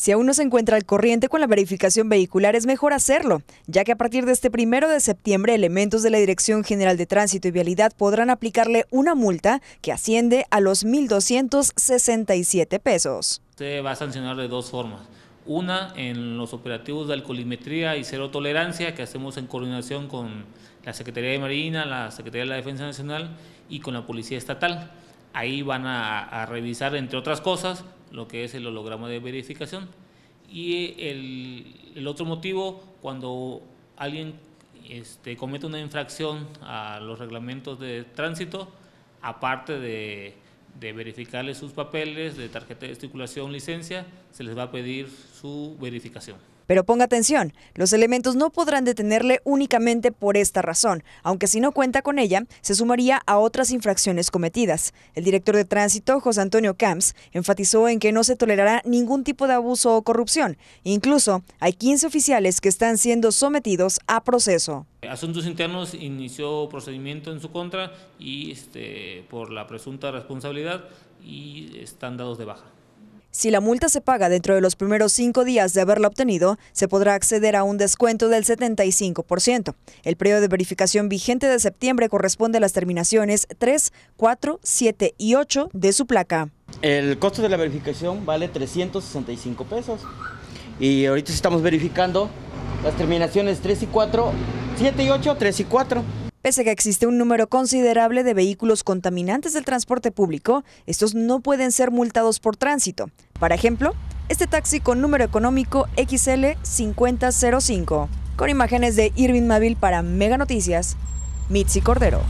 Si aún no se encuentra al corriente con la verificación vehicular, es mejor hacerlo, ya que a partir de este primero de septiembre, elementos de la Dirección General de Tránsito y Vialidad podrán aplicarle una multa que asciende a los 1.267 pesos. Se va a sancionar de dos formas. Una, en los operativos de alcoholimetría y cero tolerancia que hacemos en coordinación con la Secretaría de Marina, la Secretaría de la Defensa Nacional y con la Policía Estatal. Ahí van a revisar, entre otras cosas, lo que es el holograma de verificación. Y el, otro motivo, cuando alguien este, comete una infracción a los reglamentos de tránsito, aparte de, de verificarles sus papeles de tarjeta de circulación, licencia, se les va a pedir su verificación. Pero ponga atención, los elementos no podrán detenerle únicamente por esta razón, aunque si no cuenta con ella, se sumaría a otras infracciones cometidas. El director de tránsito, José Antonio Camps, enfatizó en que no se tolerará ningún tipo de abuso o corrupción. Incluso hay 15 oficiales que están siendo sometidos a proceso. Asuntos Internos inició procedimiento en su contra y este, por la presunta responsabilidad y están dados de baja. Si la multa se paga dentro de los primeros cinco días de haberla obtenido, se podrá acceder a un descuento del 75%. El periodo de verificación vigente de septiembre corresponde a las terminaciones 3, 4, 7 y 8 de su placa. El costo de la verificación vale 365 pesos y ahorita estamos verificando las terminaciones 3 y 4, 7 y 8, 3 y 4. Pese a que existe un número considerable de vehículos contaminantes del transporte público, estos no pueden ser multados por tránsito. Por ejemplo, este taxi con número económico XL5005. Con imágenes de Irving Mavil para Mega Noticias, Mitzi Cordero.